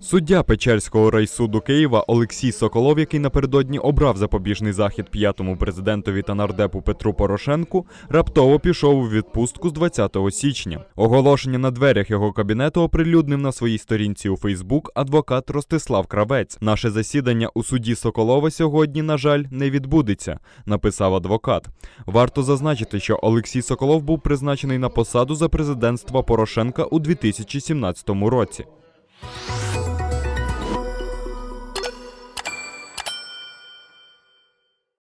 Суддя Печерського райсуду Києва Олексій Соколов, який напередодні обрав запобіжний захід п'ятому президентові та нардепу Петру Порошенку, раптово пішов у відпустку з 20 січня. Оголошення на дверях його кабінету оприлюднив на своїй сторінці у Фейсбук адвокат Ростислав Кравець. Наше засідання у суді Соколова сьогодні, на жаль, не відбудеться, написав адвокат. Варто зазначити, що Олексій Соколов був призначений на посаду за президентства Порошенка у 2017 році.